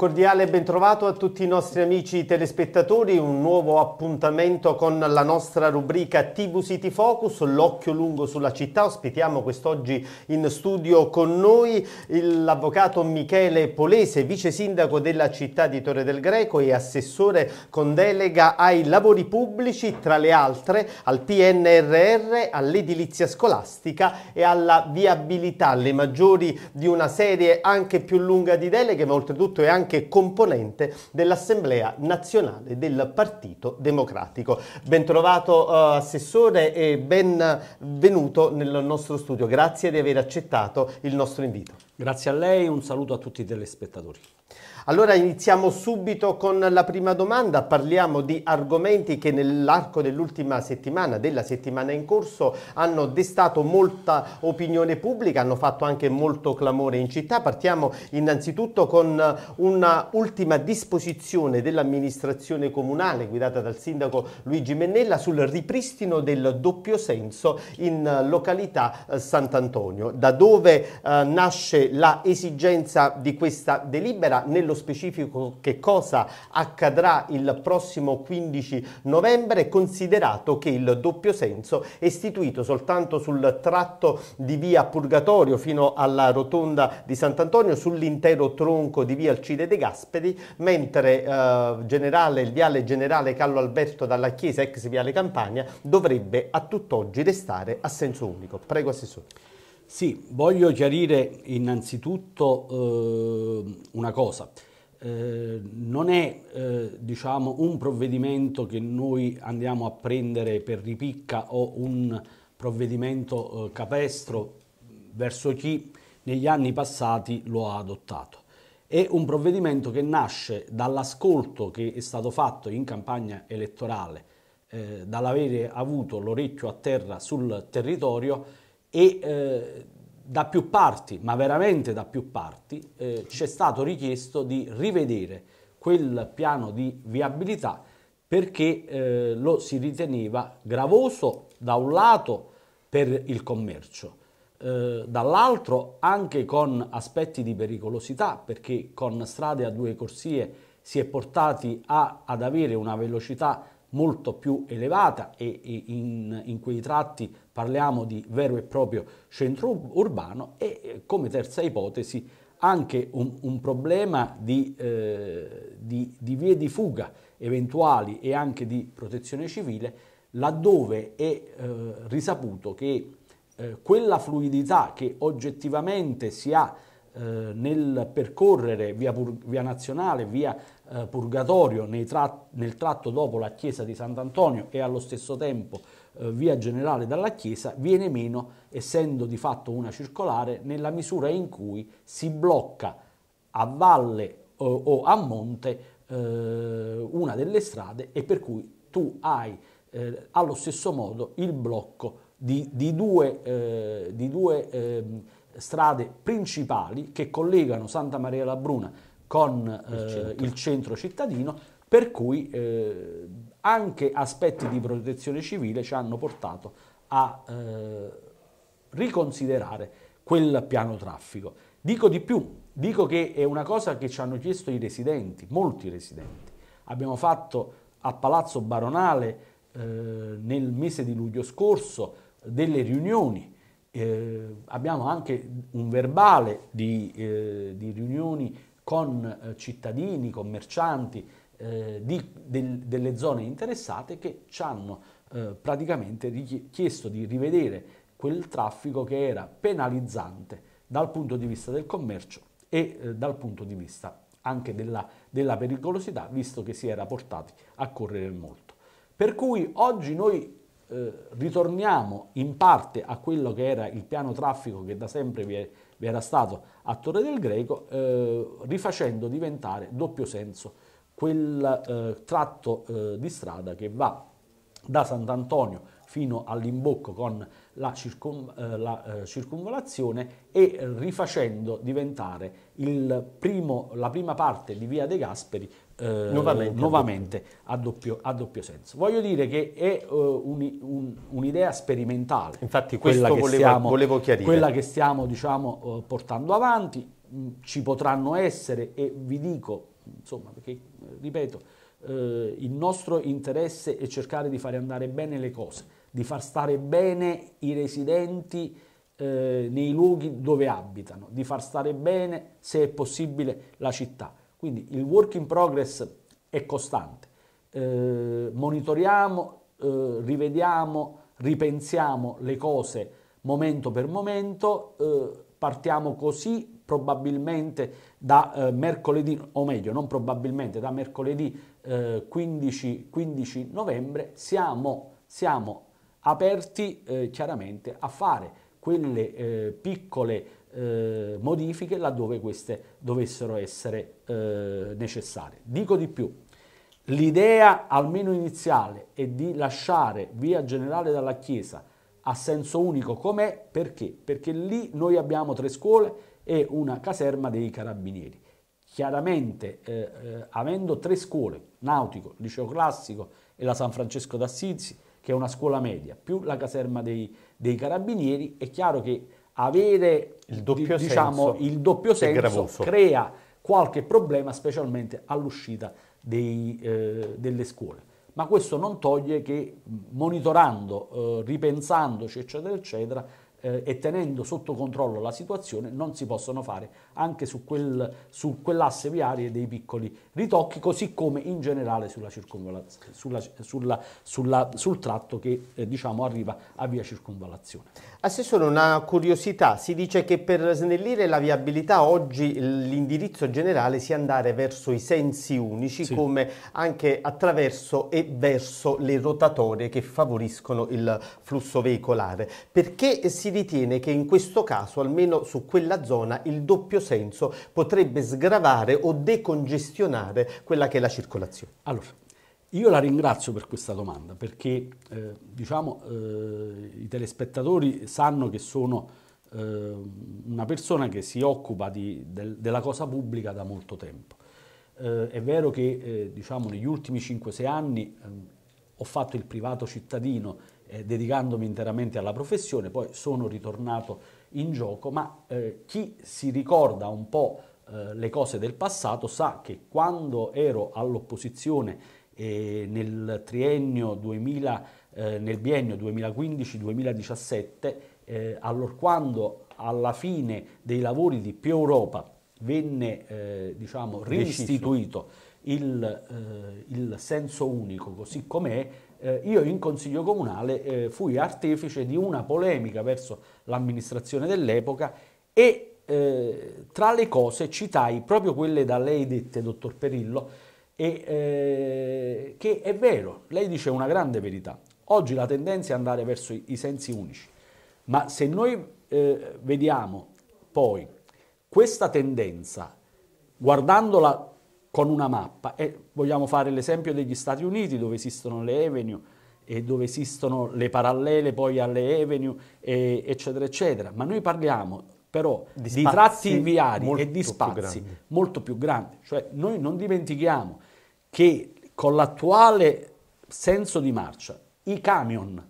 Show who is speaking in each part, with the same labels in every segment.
Speaker 1: cordiale bentrovato a tutti i nostri amici telespettatori, un nuovo appuntamento con la nostra rubrica TV City Focus, l'occhio lungo sulla città. Ospitiamo quest'oggi in studio con noi l'avvocato Michele Polese, vice sindaco della città di Torre del Greco e assessore con delega ai lavori pubblici, tra le altre al PNRR, all'edilizia scolastica e alla viabilità, le maggiori di una serie anche più lunga di deleghe, ma oltretutto è anche anche componente dell'Assemblea Nazionale del Partito Democratico. Bentrovato uh, eh, Assessore e benvenuto nel nostro studio. Grazie di aver accettato il nostro invito. Grazie a lei, un saluto a tutti i telespettatori. Allora iniziamo subito con la prima domanda, parliamo di argomenti che nell'arco dell'ultima settimana, della settimana in corso, hanno destato molta opinione pubblica, hanno fatto anche molto clamore in città. Partiamo innanzitutto con un'ultima disposizione dell'amministrazione comunale guidata dal sindaco Luigi Mennella sul ripristino del doppio senso in località eh, Sant'Antonio. Da dove eh, nasce la esigenza di questa delibera? Nello specifico che cosa accadrà il prossimo 15 novembre, considerato che il doppio senso è istituito soltanto sul tratto di via Purgatorio fino alla rotonda di Sant'Antonio, sull'intero tronco di via Alcide De Gasperi, mentre eh, generale, il viale generale Carlo Alberto dalla Chiesa, ex viale Campania, dovrebbe a tutt'oggi restare a senso unico. Prego Assessore. Sì, voglio chiarire
Speaker 2: innanzitutto eh, una cosa. Eh, non è eh, diciamo, un provvedimento che noi andiamo a prendere per ripicca o un provvedimento eh, capestro verso chi negli anni passati lo ha adottato. È un provvedimento che nasce dall'ascolto che è stato fatto in campagna elettorale, eh, dall'avere avuto l'orecchio a terra sul territorio e eh, da più parti, ma veramente da più parti, eh, ci è stato richiesto di rivedere quel piano di viabilità perché eh, lo si riteneva gravoso da un lato per il commercio, eh, dall'altro anche con aspetti di pericolosità perché con strade a due corsie si è portati a, ad avere una velocità molto più elevata e in, in quei tratti parliamo di vero e proprio centro urbano e come terza ipotesi anche un, un problema di, eh, di, di vie di fuga eventuali e anche di protezione civile laddove è eh, risaputo che eh, quella fluidità che oggettivamente si ha eh, nel percorrere via, via nazionale, via eh, Purgatorio trat nel tratto dopo la chiesa di Sant'Antonio e allo stesso tempo eh, via generale dalla chiesa viene meno essendo di fatto una circolare nella misura in cui si blocca a valle o, eh, o a monte eh, una delle strade e per cui tu hai eh, allo stesso modo il blocco di, di due, eh, di due eh, strade principali che collegano Santa Maria la Bruna con il eh, centro, il centro cittadino, per cui eh, anche aspetti di protezione civile ci hanno portato a eh, riconsiderare quel piano traffico. Dico di più, dico che è una cosa che ci hanno chiesto i residenti, molti residenti. Abbiamo fatto a Palazzo Baronale eh, nel mese di luglio scorso delle riunioni, eh, abbiamo anche un verbale di, eh, di riunioni con eh, cittadini, commercianti eh, di, del, delle zone interessate che ci hanno eh, praticamente chiesto di rivedere quel traffico che era penalizzante dal punto di vista del commercio e eh, dal punto di vista anche della, della pericolosità, visto che si era portati a correre molto. Per cui oggi noi eh, ritorniamo in parte a quello che era il piano traffico che da sempre vi è vi era stato a Torre del Greco, eh, rifacendo diventare doppio senso quel eh, tratto eh, di strada che va da Sant'Antonio fino all'imbocco con la, circun, eh, la eh, circonvolazione e rifacendo diventare primo, la prima parte di Via De Gasperi eh, nuovamente, nuovamente a, doppio, a, doppio, senso. Voglio dire che è uh, un, un, un'idea sperimentale.
Speaker 1: Infatti quella che, volevo, stiamo, volevo quella che
Speaker 2: stiamo, diciamo, uh, portando avanti, mh, mm, ci potranno essere e vi dico, insomma, perché ripeto, uh, il nostro interesse è cercare di fare andare bene le cose, di far stare bene i residenti nei luoghi dove abitano, di far stare bene, se è possibile, la città quindi il work in progress è costante. Eh, monitoriamo, eh, rivediamo, ripensiamo le cose momento per momento. Eh, partiamo così probabilmente da eh, mercoledì, o meglio, non probabilmente, da mercoledì 15, eh, 15, novembre. Siamo, siamo aperti eh, chiaramente a fare quelle piccole eh, modifiche laddove queste dovessero essere eh, necessarie. Dico di più, l'idea almeno iniziale è di lasciare via generale dalla Chiesa a senso unico com'è, perché? Perché lì noi abbiamo tre scuole e una caserma dei carabinieri. Chiaramente, eh, eh, avendo tre scuole, Nautico, Liceo Classico e la San Francesco d'Assisi, che è una scuola media, più la caserma dei, dei carabinieri, è chiaro che avere il doppio diciamo, senso, il doppio senso crea qualche problema specialmente all'uscita dei, eh, delle scuole. Ma questo non toglie che monitorando, eh, ripensandoci, eccetera, eccetera, eh, e tenendo sotto controllo la situazione non si possono fare anche su, quel, su quell'asse viaria dei piccoli ritocchi, così come in
Speaker 1: generale sulla sulla, sulla, sulla, sul tratto che eh, diciamo arriva a via circonvalazione. Assessore, una curiosità, si dice che per snellire la viabilità oggi l'indirizzo generale sia andare verso i sensi unici sì. come anche attraverso e verso le rotatorie che favoriscono il flusso veicolare, perché si ritiene che in questo caso, almeno su quella zona, il doppio senso potrebbe sgravare o decongestionare quella che è la circolazione? Allora, io la ringrazio per questa domanda perché eh, diciamo, eh,
Speaker 2: i telespettatori sanno che sono eh, una persona che si occupa di, del, della cosa pubblica da molto tempo. Eh, è vero che eh, diciamo, negli ultimi 5-6 anni eh, ho fatto il privato cittadino dedicandomi interamente alla professione, poi sono ritornato in gioco, ma eh, chi si ricorda un po' eh, le cose del passato sa che quando ero all'opposizione eh, nel triennio 2000, eh, nel biennio 2015-2017, eh, quando alla fine dei lavori di Più Europa venne eh, diciamo, restituito il, eh, il senso unico così com'è, eh, io in consiglio comunale eh, fui artefice di una polemica verso l'amministrazione dell'epoca e eh, tra le cose citai proprio quelle da lei dette, dottor Perillo, e, eh, che è vero, lei dice una grande verità. Oggi la tendenza è andare verso i, i sensi unici, ma se noi eh, vediamo poi questa tendenza, guardandola con una mappa e vogliamo fare l'esempio degli Stati Uniti dove esistono le avenue e dove esistono le parallele poi alle avenue e, eccetera eccetera, ma noi parliamo però di, di tratti viari e di spazi più molto più grandi, cioè noi non dimentichiamo che con l'attuale senso di marcia i camion,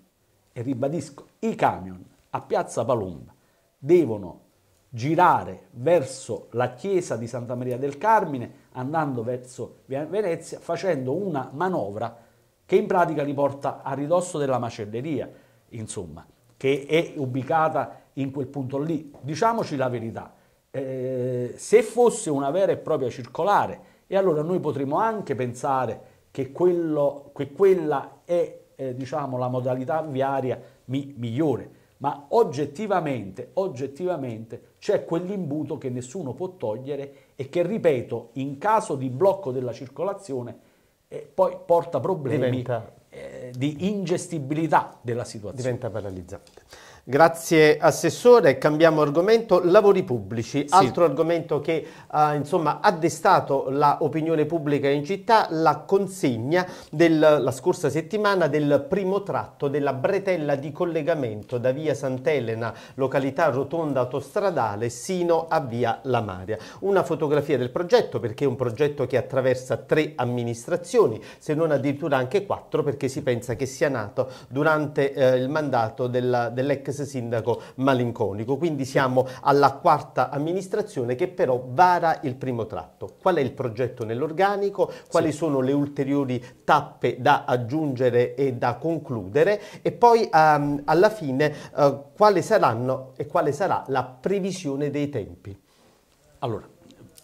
Speaker 2: e ribadisco i camion a Piazza Palomba devono girare verso la chiesa di Santa Maria del Carmine andando verso Venezia, facendo una manovra che in pratica li porta a ridosso della macelleria, insomma, che è ubicata in quel punto lì. Diciamoci la verità, eh, se fosse una vera e propria circolare, e allora noi potremmo anche pensare che, quello, che quella è eh, diciamo, la modalità viaria mi, migliore, ma oggettivamente, oggettivamente c'è quell'imbuto che nessuno può togliere e che, ripeto, in caso di blocco della circolazione,
Speaker 1: eh, poi porta problemi Diventa... eh, di ingestibilità della situazione. Diventa paralizzante. Grazie Assessore, cambiamo argomento, lavori pubblici, sì. altro argomento che eh, insomma, ha destato l'opinione pubblica in città, la consegna della scorsa settimana del primo tratto della bretella di collegamento da via Sant'Elena, località rotonda autostradale, sino a via La Maria. Una fotografia del progetto perché è un progetto che attraversa tre amministrazioni, se non addirittura anche quattro perché si pensa che sia nato durante eh, il mandato dell'ex dell sindaco malinconico. Quindi siamo alla quarta amministrazione che però vara il primo tratto. Qual è il progetto nell'organico? Quali sì. sono le ulteriori tappe da aggiungere e da concludere? E poi um, alla fine uh, quale saranno e quale sarà la previsione dei tempi? Allora,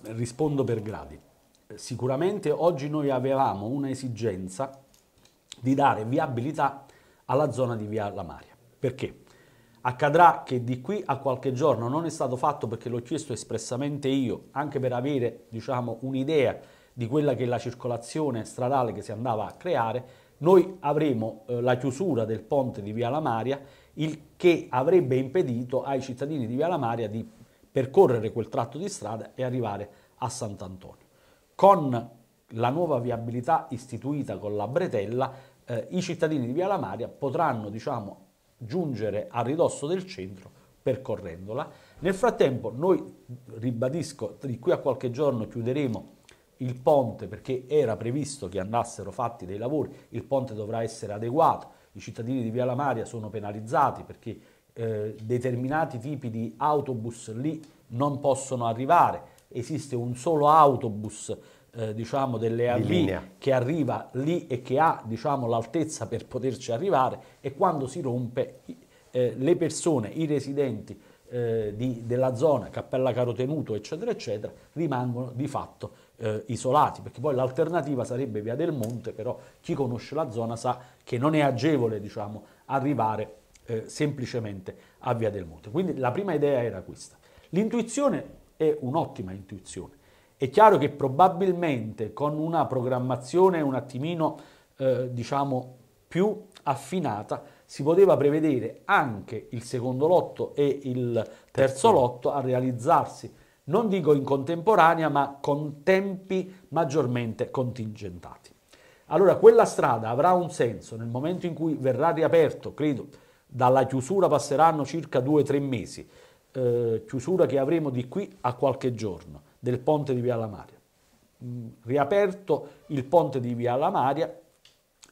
Speaker 1: rispondo per gradi. Sicuramente oggi noi avevamo
Speaker 2: un'esigenza di dare viabilità alla zona di Via Lamaria. Perché? Accadrà che di qui a qualche giorno non è stato fatto perché l'ho chiesto espressamente io, anche per avere diciamo, un'idea di quella che è la circolazione stradale che si andava a creare, noi avremo eh, la chiusura del ponte di Via Lamaria, il che avrebbe impedito ai cittadini di Via Lamaria di percorrere quel tratto di strada e arrivare a Sant'Antonio. Con la nuova viabilità istituita con la bretella, eh, i cittadini di Via Lamaria potranno diciamo, giungere a ridosso del centro percorrendola. Nel frattempo noi, ribadisco, di qui a qualche giorno chiuderemo il ponte perché era previsto che andassero fatti dei lavori, il ponte dovrà essere adeguato, i cittadini di Via La Maria sono penalizzati perché eh, determinati tipi di autobus lì non possono arrivare, esiste un solo autobus eh, diciamo delle AV che arriva lì e che ha diciamo, l'altezza per poterci arrivare e quando si rompe eh, le persone, i residenti eh, di, della zona, Cappella Carotenuto eccetera eccetera, rimangono di fatto eh, isolati perché poi l'alternativa sarebbe Via del Monte però chi conosce la zona sa che non è agevole diciamo, arrivare eh, semplicemente a Via del Monte. Quindi la prima idea era questa. L'intuizione è un'ottima intuizione è chiaro che probabilmente con una programmazione un attimino, eh, diciamo, più affinata, si poteva prevedere anche il secondo lotto e il terzo lotto a realizzarsi, non dico in contemporanea, ma con tempi maggiormente contingentati. Allora quella strada avrà un senso nel momento in cui verrà riaperto, credo, dalla chiusura passeranno circa 2-3 mesi, eh, chiusura che avremo di qui a qualche giorno del ponte di Via Lamaria. Mm, riaperto il ponte di Via Lamaria,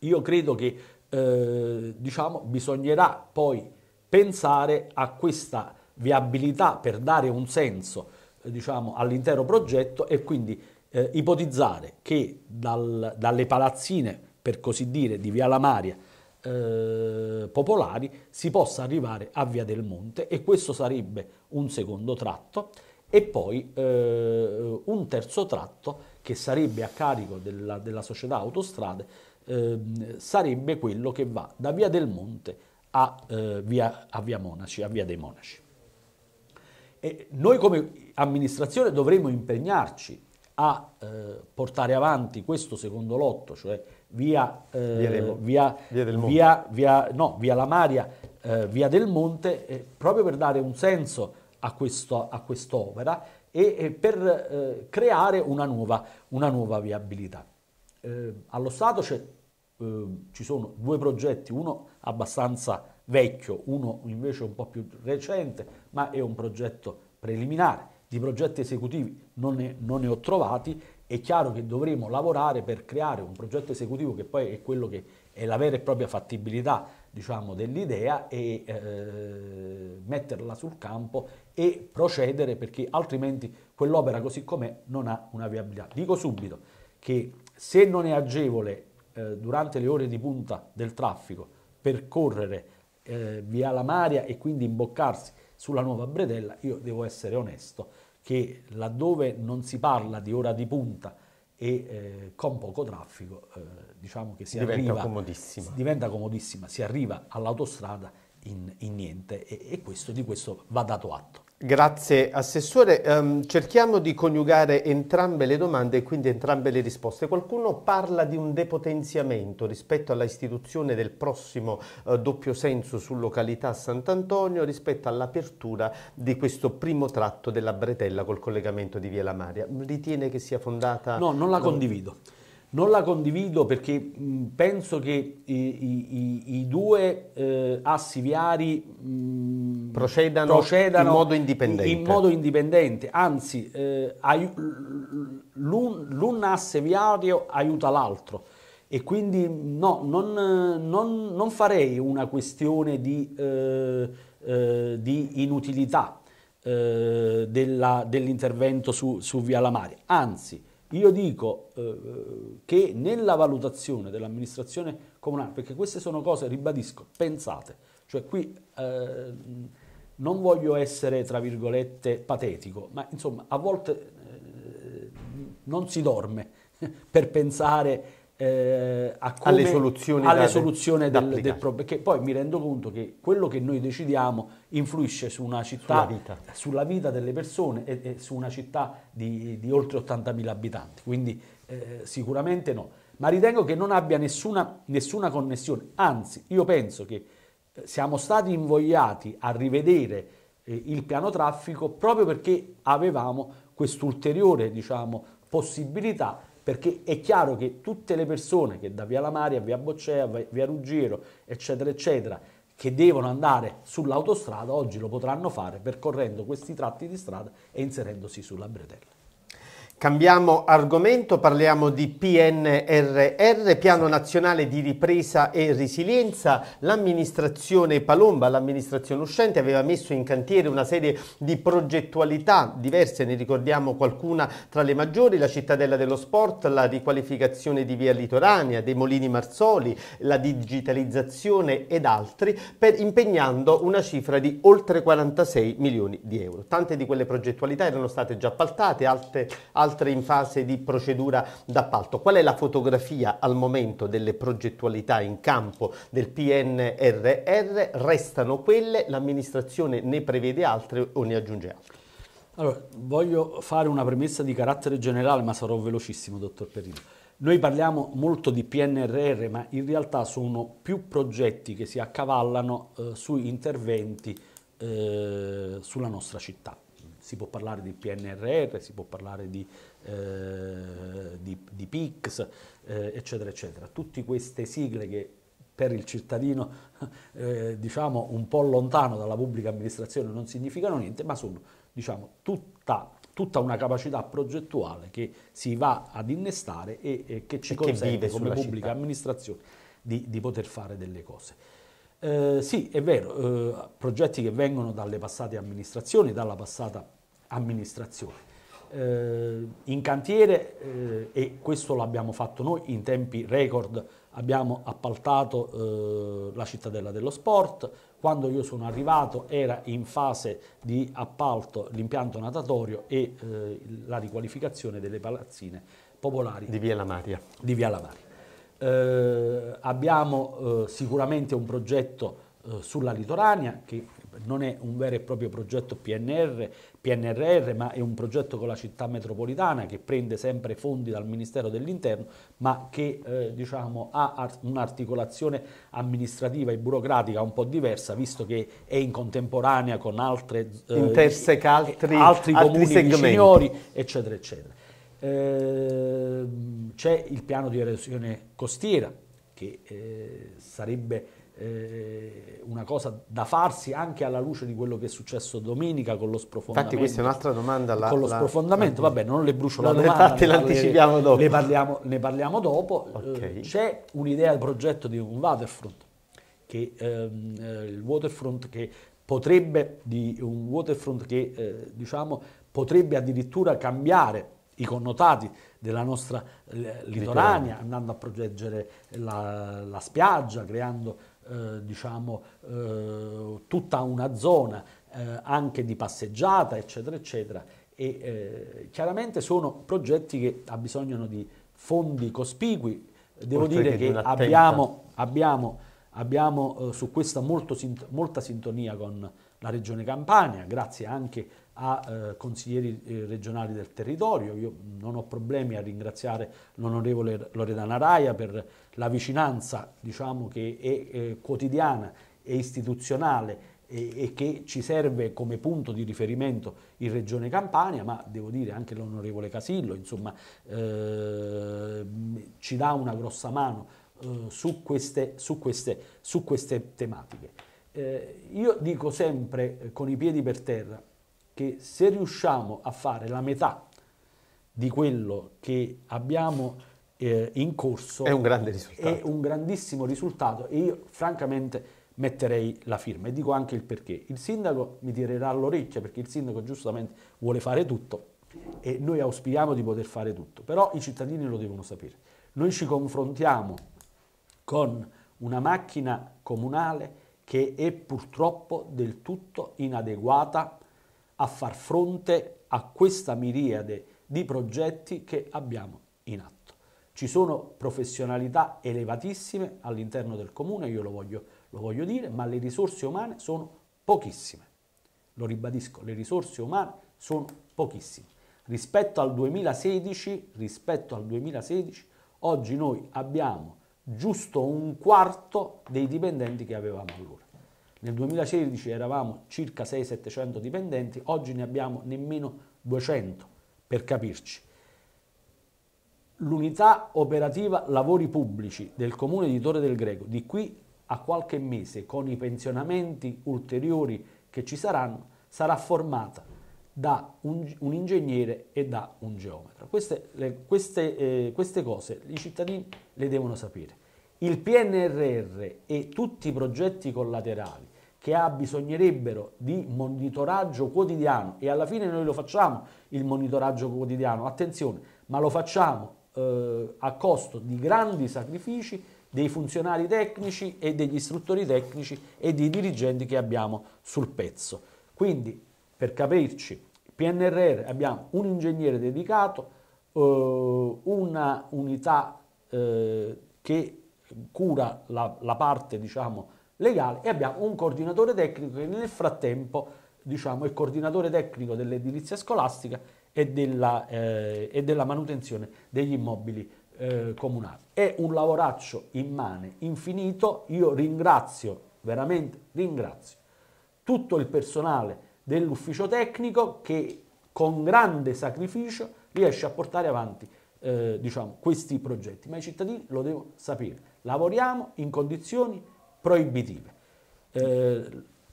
Speaker 2: io credo che eh, diciamo, bisognerà poi pensare a questa viabilità per dare un senso eh, diciamo, all'intero progetto e quindi eh, ipotizzare che dal, dalle palazzine, per così dire, di Via Lamaria eh, popolari si possa arrivare a Via del Monte e questo sarebbe un secondo tratto e poi eh, un terzo tratto che sarebbe a carico della, della società autostrade eh, sarebbe quello che va da via del Monte a, eh, via, a via Monaci, a via dei Monaci. E noi come amministrazione dovremmo impegnarci a eh, portare avanti questo secondo lotto, cioè via, eh, via, via, via, via, no, via La Maria, eh, via del Monte, proprio per dare un senso a, questo, a quest'opera e, e per eh, creare una nuova, una nuova viabilità. Eh, allo Stato eh, ci sono due progetti, uno abbastanza vecchio, uno invece un po' più recente, ma è un progetto preliminare. Di progetti esecutivi non ne, non ne ho trovati, è chiaro che dovremo lavorare per creare un progetto esecutivo che poi è quello che è la vera e propria fattibilità diciamo, dell'idea e eh, metterla sul campo e procedere perché altrimenti quell'opera così com'è non ha una viabilità. Dico subito che se non è agevole eh, durante le ore di punta del traffico percorrere eh, via la Maria e quindi imboccarsi sulla nuova Bredella, io devo essere onesto che laddove non si parla di ora di punta e eh, con poco traffico eh, diciamo che si diventa arriva, comodissima. diventa comodissima, si arriva all'autostrada in,
Speaker 1: in niente e, e questo, di questo va dato atto. Grazie Assessore, um, cerchiamo di coniugare entrambe le domande e quindi entrambe le risposte. Qualcuno parla di un depotenziamento rispetto alla istituzione del prossimo uh, doppio senso su località Sant'Antonio rispetto all'apertura di questo primo tratto della Bretella col collegamento di Via Lamaria. Ritiene che sia fondata? No, non la condivido. Non la condivido
Speaker 2: perché penso che i, i, i due eh, assi viari
Speaker 1: procedano, procedano, in modo indipendente. In modo
Speaker 2: indipendente. Anzi, eh, l'un, l'un asse viario aiuta l'altro. E quindi no, non, non, non farei una questione di, eh, eh, di inutilità eh, della, dell'intervento su, su Via Lamaria. Anzi, io dico eh, che nella valutazione dell'amministrazione comunale, perché queste sono cose, ribadisco, pensate, cioè qui eh, non voglio essere, tra virgolette, patetico, ma insomma a volte eh, non si dorme per pensare eh, come, alle soluzioni, alle da, soluzioni del, del problema. Perché poi mi rendo conto che quello che noi decidiamo influisce su una città, sulla vita, sulla vita delle persone e, e, su una città di, di oltre 80.000 abitanti. Quindi eh, sicuramente no. Ma ritengo che non abbia nessuna, nessuna connessione. Anzi, io penso che eh, siamo stati invogliati a rivedere eh, il piano traffico proprio perché avevamo quest'ulteriore diciamo, possibilità perché è chiaro che tutte le persone che da Via Lamaria, Via Boccea, Via Ruggero, eccetera, eccetera, che devono andare sull'autostrada, oggi lo potranno fare percorrendo questi tratti di strada e inserendosi sulla bretella.
Speaker 1: Cambiamo argomento, parliamo di PNRR, Piano Nazionale di Ripresa e Resilienza. L'amministrazione Palomba, l'amministrazione uscente, aveva messo in cantiere una serie di progettualità diverse, ne ricordiamo qualcuna tra le maggiori, la cittadella dello sport, la riqualificazione di via Litoranea, dei Molini Marzoli, la digitalizzazione ed altri, per, impegnando una cifra di oltre 46 milioni di euro. Tante di quelle progettualità erano state già appaltate, altre altre in fase di procedura d'appalto. Qual è la fotografia al momento delle progettualità in campo del PNRR? Restano quelle, l'amministrazione ne prevede altre o ne aggiunge altre?
Speaker 2: Allora, voglio fare una premessa di carattere generale, ma sarò velocissimo, dottor Perino. Noi parliamo molto di PNRR, ma in realtà sono più progetti che si accavallano eh, su interventi eh, sulla nostra città si può parlare di PNRR, si può parlare di, eh, di, di PICS, eh, eccetera, eccetera. Tutte queste sigle che per il cittadino eh, diciamo un po' lontano dalla pubblica amministrazione non significano niente, ma sono diciamo, tutta, tutta, una capacità progettuale che si va ad innestare e, e che ci e consente che come pubblica città. amministrazione di, di, poter fare delle cose. Eh, sì, è vero, eh, progetti che vengono dalle passate amministrazioni, dalla passata amministrazione. Eh, in cantiere, eh, e questo l'abbiamo fatto noi in tempi record, abbiamo appaltato eh, la cittadella dello sport, quando io sono arrivato era in fase di appalto l'impianto natatorio e eh, la riqualificazione delle palazzine popolari di Via Lamaria. Di Via La Maria. Eh, abbiamo eh, sicuramente un progetto sulla Litorania che non è un vero e proprio progetto PNR, PNRR, ma è un progetto con la città metropolitana che prende sempre fondi dal Ministero dell'Interno, ma che eh, diciamo, ha un'articolazione amministrativa e burocratica un po' diversa, visto che è in contemporanea con altre, eh, Interseca eh, altri, altri, altri segmenti. eccetera, eccetera. Eh, c'è il piano di erosione costiera, che eh, sarebbe eh, una cosa da farsi anche alla luce di quello che è successo domenica con lo sprofondamento. Infatti questa è un'altra domanda. La, con lo la, sprofondamento, la, vabbè, non le brucio la domanda. Le, le, dopo. Le parliamo, ne parliamo dopo. Eh, okay. Eh, c'è un'idea di progetto di un waterfront, che, ehm, eh, il waterfront che potrebbe, di un waterfront che eh, diciamo, potrebbe addirittura cambiare i connotati della nostra eh, litorania, andando a proteggere la, la spiaggia, creando eh, diciamo, eh, tutta una zona eh, anche di passeggiata, eccetera, eccetera. E eh, chiaramente sono progetti che ha bisogno di fondi cospicui. Devo Oltre dire che, che abbiamo, abbiamo, abbiamo eh, su questa molto, molta sintonia con la Regione Campania, grazie anche a a eh, consiglieri eh, regionali del territorio. Io non ho problemi a ringraziare l'onorevole Loredana Raia per la vicinanza diciamo, che è eh, quotidiana e istituzionale e, e, che ci serve come punto di riferimento in Regione Campania, ma devo dire anche l'onorevole Casillo, insomma, ehm, ci dà una grossa mano eh, su queste, su, queste, su, queste, tematiche. Eh, io dico sempre con i piedi per terra, che se riusciamo a fare la metà di quello che abbiamo eh, in corso è un, grande è un grandissimo risultato e io francamente metterei la firma e dico anche il perché. Il sindaco mi tirerà all'orecchia perché il sindaco giustamente vuole fare tutto e noi auspichiamo di poter fare tutto, però i cittadini lo devono sapere. Noi ci confrontiamo con una macchina comunale che è purtroppo del tutto inadeguata a far fronte a questa miriade di progetti che abbiamo in atto. Ci sono professionalità elevatissime all'interno del comune, io lo voglio, lo voglio dire, ma le risorse umane sono pochissime. Lo ribadisco, le risorse umane sono pochissime. Rispetto al 2016, rispetto al 2016 oggi noi abbiamo giusto un quarto dei dipendenti che avevamo allora. Nel 2016 eravamo circa 6-700 dipendenti, oggi ne abbiamo nemmeno 200, per capirci. L'unità operativa lavori pubblici del comune di Torre del Greco, di qui a qualche mese, con i pensionamenti ulteriori che ci saranno, sarà formata da un, un ingegnere e da un geometra. Queste, le, queste, eh, queste cose i cittadini le devono sapere. Il PNRR e tutti i progetti collaterali che ha, bisognerebbero di monitoraggio quotidiano e alla fine noi lo facciamo il monitoraggio quotidiano, attenzione, ma lo facciamo eh, a costo di grandi sacrifici dei funzionari tecnici e degli istruttori tecnici e dei dirigenti che abbiamo sul pezzo. Quindi, per capirci, PNRR abbiamo un ingegnere dedicato, eh, una unità eh, che cura la, la parte diciamo, legale e abbiamo un coordinatore tecnico che nel frattempo diciamo, è coordinatore tecnico dell'edilizia scolastica e della, eh, e della manutenzione degli immobili eh, comunali. È un lavoraccio immane, infinito. Io ringrazio, veramente ringrazio tutto il personale dell'ufficio tecnico che con grande sacrificio riesce a portare avanti eh, diciamo, questi progetti, ma i cittadini lo devono
Speaker 1: sapere. Lavoriamo in condizioni proibitive. Eh,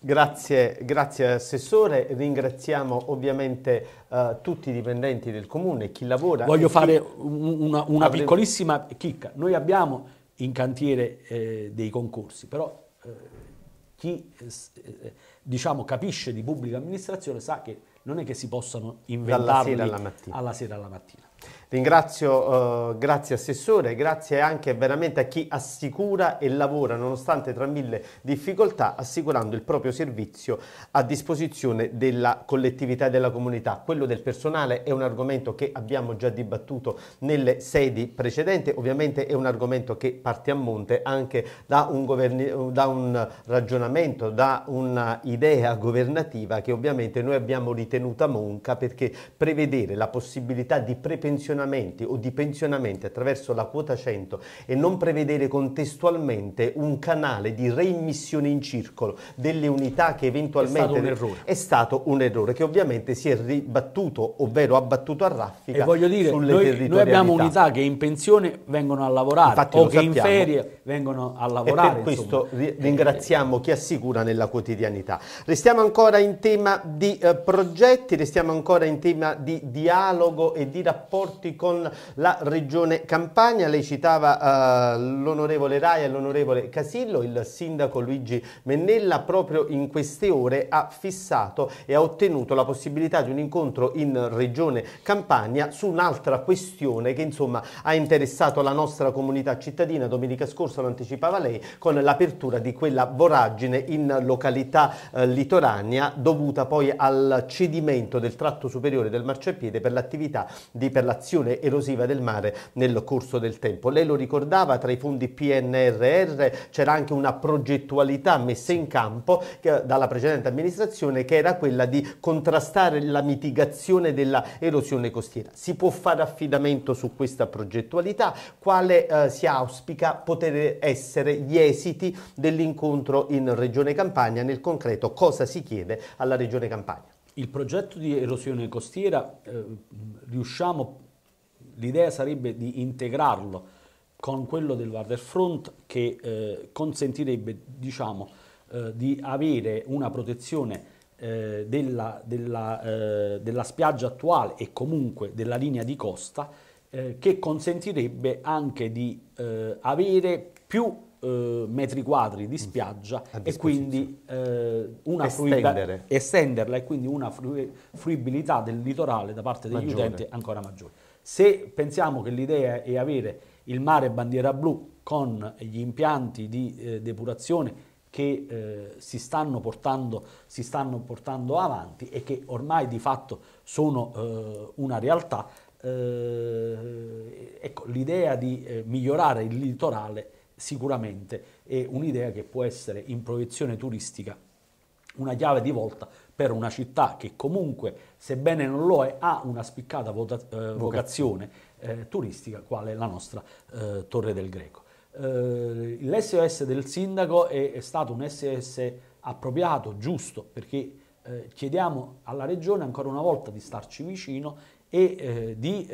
Speaker 1: Grazie, grazie, Assessore, ringraziamo ovviamente uh, tutti i dipendenti del Comune, chi lavora. Voglio fare
Speaker 2: una, una avremo... piccolissima
Speaker 1: chicca, noi abbiamo
Speaker 2: in cantiere eh, dei concorsi, però eh, chi eh, eh diciamo, capisce di pubblica amministrazione sa che non è che si possano inventare alla sera alla mattina. Alla sera
Speaker 1: alla mattina. Ringrazio, eh, grazie Assessore, grazie anche veramente a chi assicura e lavora nonostante tra mille difficoltà assicurando il proprio servizio a disposizione della collettività e della comunità. Quello del personale è un argomento che abbiamo già dibattuto nelle sedi precedenti, ovviamente è un argomento che parte a monte anche da un, da un ragionamento, da un'idea governativa che ovviamente noi abbiamo ritenuta monca perché prevedere la possibilità di prepensionare pensionamenti o di pensionamenti attraverso la quota 100 e non prevedere contestualmente un canale di reimmissione in circolo delle unità che eventualmente... È stato un errore. È stato un errore che ovviamente si è ribattuto, ovvero abbattuto a raffica e voglio dire, sulle noi, noi abbiamo unità che in pensione vengono a lavorare Infatti, o che sappiamo. in ferie vengono a lavorare. E per questo eh, insomma. Eh. ringraziamo chi assicura nella quotidianità. Restiamo ancora in tema di eh, progetti, restiamo ancora in tema di dialogo e di rapporti rapporti con la regione Campania. Lei citava eh, l'onorevole Rai e l'onorevole Casillo, il sindaco Luigi Mennella proprio in queste ore ha fissato e ha ottenuto la possibilità di un incontro in regione Campania su un'altra questione che insomma ha interessato la nostra comunità cittadina. Domenica scorsa lo anticipava lei con l'apertura di quella voragine in località eh, litoranea dovuta poi al cedimento del tratto superiore del marciapiede per l'attività di per l'azione gestione erosiva del mare nel corso del tempo. Lei lo ricordava, tra i fondi PNRR c'era anche una progettualità messa in campo che, dalla precedente amministrazione che era quella di contrastare la mitigazione della erosione costiera. Si può fare affidamento su questa progettualità? Quale eh, si auspica poter essere gli esiti dell'incontro in Regione Campania? Nel concreto cosa si chiede alla Regione Campania?
Speaker 2: Il progetto di erosione costiera eh, riusciamo l'idea sarebbe di integrarlo con quello del Waterfront che eh, consentirebbe diciamo, eh, di avere una protezione eh, della, della, eh, della, spiaggia attuale e comunque della linea di costa eh, che consentirebbe anche di eh, avere più metri quadri di spiaggia e quindi una estenderla e quindi una fruibilità del litorale da parte degli maggiore. utenti ancora maggiore. Se pensiamo che l'idea è avere il mare bandiera blu con gli impianti di eh, depurazione che eh, si, stanno portando, si, stanno portando, avanti e che ormai di fatto sono eh, una realtà, eh, ecco, l'idea di eh, migliorare il litorale sicuramente è un'idea che può essere in proiezione turistica una chiave di volta per una città che comunque, sebbene non lo è, ha una spiccata vota, eh, vocazione eh, turistica quale la nostra eh, Torre del Greco. Eh, L'SOS del sindaco è, è, stato un SOS appropriato, giusto, perché eh, chiediamo alla regione ancora una volta di starci vicino e eh, di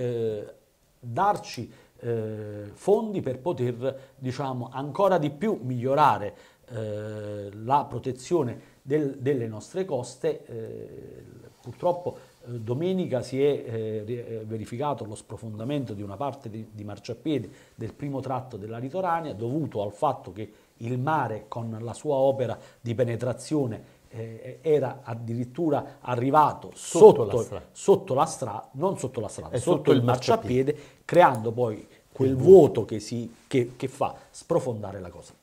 Speaker 2: darci eh, fondi per poter diciamo, ancora di più migliorare eh, la protezione del, delle nostre coste. Eh, purtroppo eh, domenica si è eh, eh verificato lo sprofondamento di una parte di, di marciapiede del primo tratto della litoranea dovuto al fatto che il mare con la sua opera di penetrazione eh, era addirittura arrivato sotto, sotto, la, sotto la strada, non sotto la strada, sotto, sotto, il marciapiede, marciapiede creando poi quel vuoto che, si, che, che, fa sprofondare la cosa.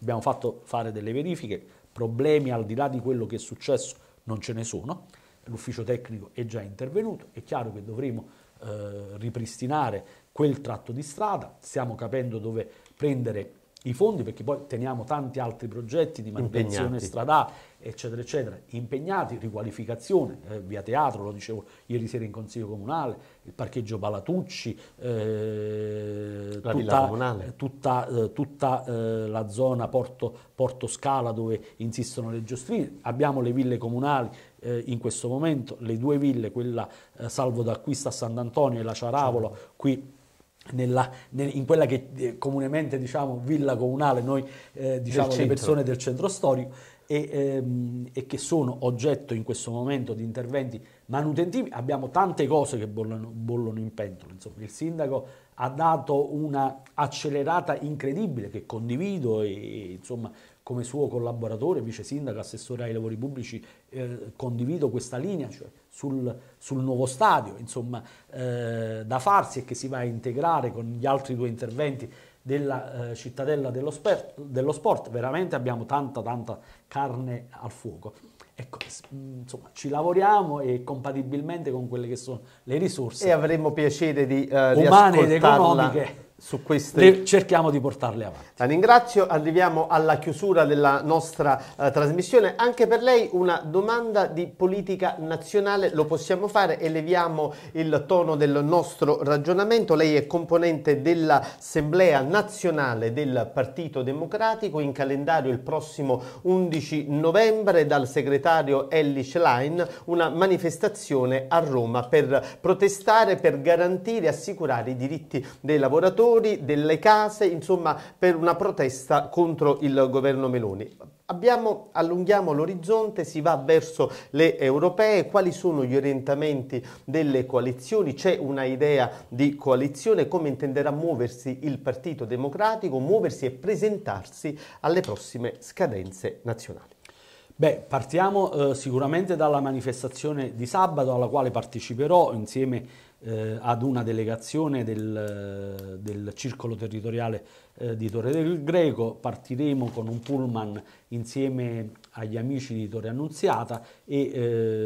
Speaker 2: Abbiamo fatto fare delle verifiche, problemi al di là di quello che è successo non ce ne sono, l'ufficio tecnico è già intervenuto, è chiaro che dovremo eh, ripristinare quel tratto di strada, stiamo capendo dove prendere i fondi perché poi teniamo tanti altri progetti di manutenzione stradale, eccetera, eccetera, impegnati, riqualificazione, eh, via teatro, lo dicevo ieri sera in consiglio comunale, il parcheggio Palatucci, eh, tutta, tutta, eh, tutta eh, la zona Porto, Porto, Scala dove insistono le giostrine, abbiamo le ville comunali eh, in questo momento, le due ville, quella eh, Salvo d'Acquista a Sant'Antonio e la Ciaravolo, certo. qui nella, in quella che eh, comunemente diciamo villa comunale, noi eh, diciamo le persone del centro storico e, ehm, e, che sono oggetto in questo momento di interventi manutentivi. Abbiamo tante cose che bollano, bollono in pentola, insomma il sindaco ha dato una accelerata incredibile che condivido e, e insomma come suo collaboratore, vice sindaco, assessore ai lavori pubblici, eh, condivido questa linea, cioè sul, sul nuovo stadio, insomma, eh, da farsi e che si va a integrare con gli altri due interventi della eh, cittadella dello, sper- dello sport, veramente abbiamo tanta tanta carne al fuoco. Ecco, insomma, ci lavoriamo e compatibilmente con quelle che sono le risorse e
Speaker 1: avremo piacere di, uh, umane di ed economiche su queste... cerchiamo di portarle avanti. La ringrazio, arriviamo alla chiusura della nostra eh, trasmissione. Anche per lei una domanda di politica nazionale, lo possiamo fare, eleviamo il tono del nostro ragionamento. Lei è componente dell'Assemblea nazionale del Partito Democratico, in calendario il prossimo 11 novembre dal segretario Ellie Schlein, una manifestazione a Roma per protestare, per garantire e assicurare i diritti dei lavoratori lavoratori, delle case, insomma per una protesta contro il governo Meloni. Abbiamo, allunghiamo l'orizzonte, si va verso le europee, quali sono gli orientamenti delle coalizioni? C'è una idea di coalizione, come intenderà muoversi il Partito Democratico, muoversi e presentarsi alle prossime scadenze nazionali? Beh, partiamo
Speaker 2: eh, sicuramente dalla manifestazione di sabato alla quale parteciperò insieme eh, ad una delegazione del, del circolo territoriale eh, di Torre del Greco, partiremo con un pullman insieme agli amici di Torre Annunziata e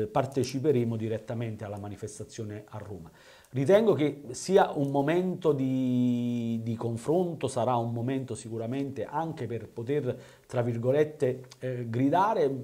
Speaker 2: eh, parteciperemo direttamente alla manifestazione a Roma. Ritengo che sia un momento di, di, confronto, sarà un momento sicuramente anche per poter, tra virgolette, eh, gridare,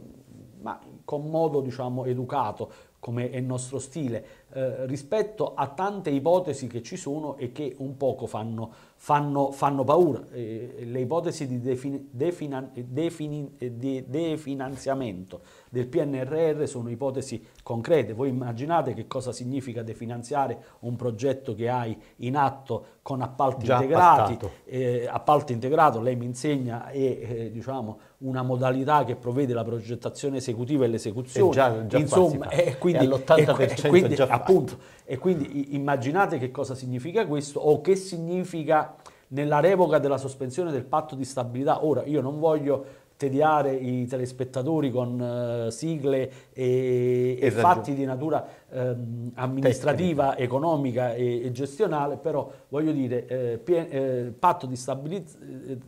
Speaker 2: ma con modo diciamo, educato, come è il nostro stile, eh, rispetto a tante ipotesi che ci sono e che un poco fanno fanno, fanno paura. Eh, le ipotesi di defin, definan, defin, eh, de, definanziamento del PNRR sono ipotesi concrete. Voi immaginate che cosa significa definanziare un progetto che hai in atto con appalti Già integrati, eh, appalto integrato, lei mi insegna è eh, diciamo una modalità che provvede la progettazione esecutiva e l'esecuzione. Già, già Insomma, eh, quindi, è all'80% eh, quindi, appunto, e quindi immaginate che cosa significa questo o che significa nella revoca della sospensione del patto di stabilità. Ora, io non voglio tediare i telespettatori con uh, sigle e, e fatti di natura um, amministrativa, Tecnica. economica e, e, gestionale, però voglio dire, eh, pien, eh, patto di, stabiliz-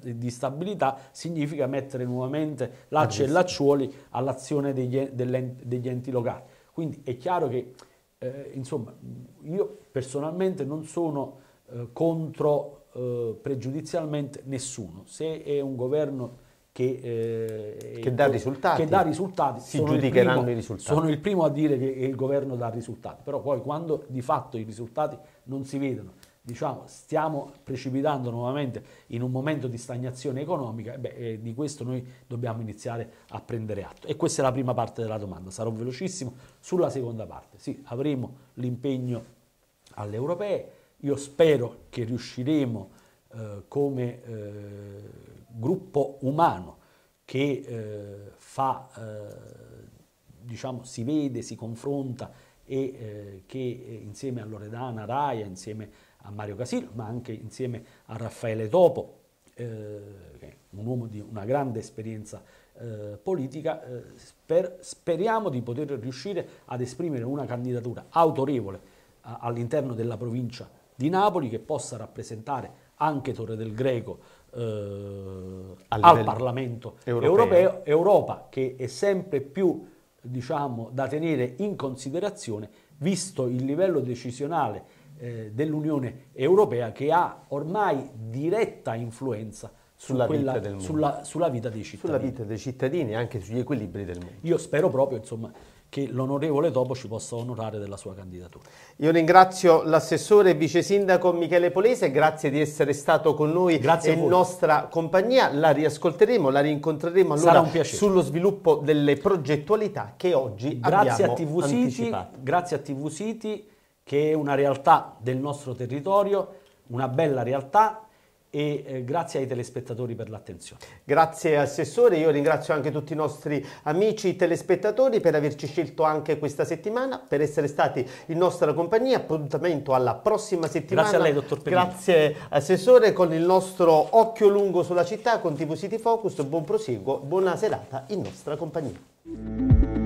Speaker 2: eh, di, stabilità significa mettere nuovamente lacci e lacciuoli all'azione degli, degli enti locali. Quindi è chiaro che eh, insomma, io personalmente non sono eh, contro eh, pregiudizialmente nessuno. Se è un governo che, eh, che dà risultati, che dà risultati si giudicheranno primo, i risultati. Sono il primo a dire che il governo dà risultati, però poi quando di fatto i risultati non si vedono diciamo, stiamo precipitando nuovamente in un momento di stagnazione economica, e di questo noi dobbiamo iniziare a prendere atto. E questa è la prima parte della domanda, sarò velocissimo. Sulla seconda parte, sì, avremo l'impegno alle europee, io spero che riusciremo eh, come eh, gruppo umano che eh, fa, eh, diciamo, si vede, si confronta e eh, che eh, insieme a Loredana, Raya, insieme a a Mario Casino, ma anche insieme a Raffaele Topo, eh, un uomo di una grande esperienza eh, politica, eh, sper speriamo di poter riuscire ad esprimere una candidatura autorevole all'interno della provincia di Napoli che possa rappresentare anche Torre del Greco eh, al Parlamento europeo. europeo, Europa che è sempre più diciamo, da tenere in considerazione visto il livello decisionale eh, dell'Unione Europea che ha ormai diretta influenza sulla, quella, vita sulla, sulla, vita dei cittadini. Sulla
Speaker 1: vita dei cittadini e anche sugli equilibri del mondo.
Speaker 2: Io spero proprio
Speaker 1: insomma, che l'onorevole Topo ci possa onorare della sua candidatura. Io ringrazio l'assessore e vice sindaco Michele Polese, grazie di essere stato con noi grazie e nostra compagnia. La riascolteremo, la rincontreremo allora sullo sviluppo delle progettualità che oggi grazie abbiamo a TV City, Grazie a TV City che è una realtà del nostro territorio, una bella realtà e eh, grazie ai telespettatori per l'attenzione. Grazie Assessore, io ringrazio anche tutti i nostri amici telespettatori per averci scelto anche questa settimana, per essere stati in nostra compagnia, appuntamento alla prossima settimana. Grazie a lei Dottor Pellino. Grazie Assessore con il nostro occhio lungo sulla città con TV City Focus, buon proseguo, buona serata in nostra compagnia.